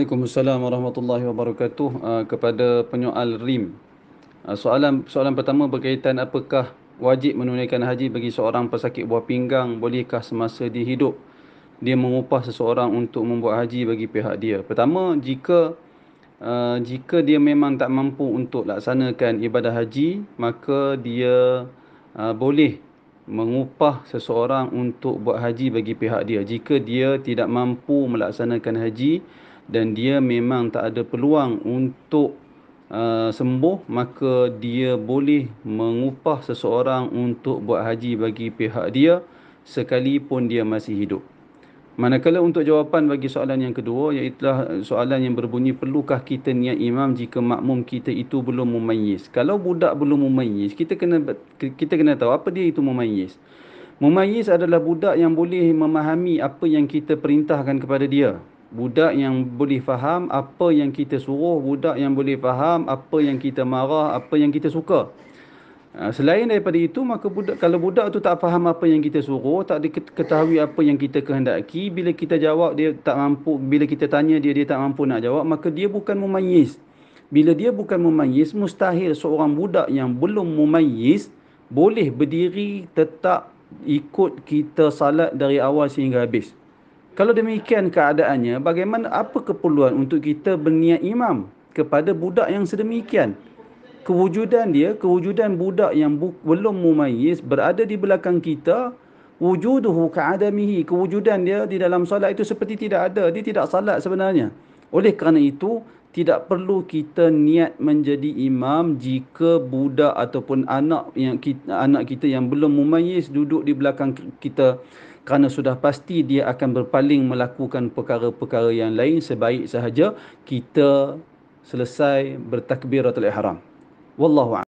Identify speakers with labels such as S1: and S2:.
S1: Assalamualaikum warahmatullahi wabarakatuh ah, kepada penyoal RIM. Ah, soalan soalan pertama berkaitan apakah wajib menunaikan haji bagi seorang pesakit buah pinggang bolehkah semasa dia hidup dia mengupah seseorang untuk membuat haji bagi pihak dia. Pertama jika ah, jika dia memang tak mampu untuk laksanakan ibadah haji maka dia boleh mengupah seseorang untuk buat haji bagi pihak dia jika dia tidak mampu melaksanakan haji dan dia memang tak ada peluang untuk uh, sembuh maka dia boleh mengupah seseorang untuk buat haji bagi pihak dia sekalipun dia masih hidup manakala untuk jawapan bagi soalan yang kedua iaitu uh, soalan yang berbunyi perlukah kita niat imam jika makmum kita itu belum mumayyiz kalau budak belum mumayyiz kita kena kita kena tahu apa dia itu mumayyiz mumayyiz adalah budak yang boleh memahami apa yang kita perintahkan kepada dia budak yang boleh faham apa yang kita suruh, budak yang boleh faham apa yang kita marah, apa yang kita suka. Ha, selain daripada itu, maka budak, kalau budak tu tak faham apa yang kita suruh, tak diketahui apa yang kita kehendaki, bila kita jawab dia tak mampu, bila kita tanya dia, dia tak mampu nak jawab, maka dia bukan mumayis. Bila dia bukan mumayis, mustahil seorang budak yang belum mumayis boleh berdiri tetap ikut kita salat dari awal sehingga habis. Kalau demikian keadaannya, bagaimana apa keperluan untuk kita berniat imam kepada budak yang sedemikian? Kewujudan dia, kewujudan budak yang bu- belum mumayyiz berada di belakang kita, wujuduhu ka'adamihi, kewujudan dia di dalam salat itu seperti tidak ada, dia tidak salat sebenarnya. Oleh kerana itu, tidak perlu kita niat menjadi imam jika budak ataupun anak yang kita, anak kita yang belum mumayyiz duduk di belakang kita kerana sudah pasti dia akan berpaling melakukan perkara-perkara yang lain sebaik sahaja kita selesai bertakbiratul ihram wallahu a'lam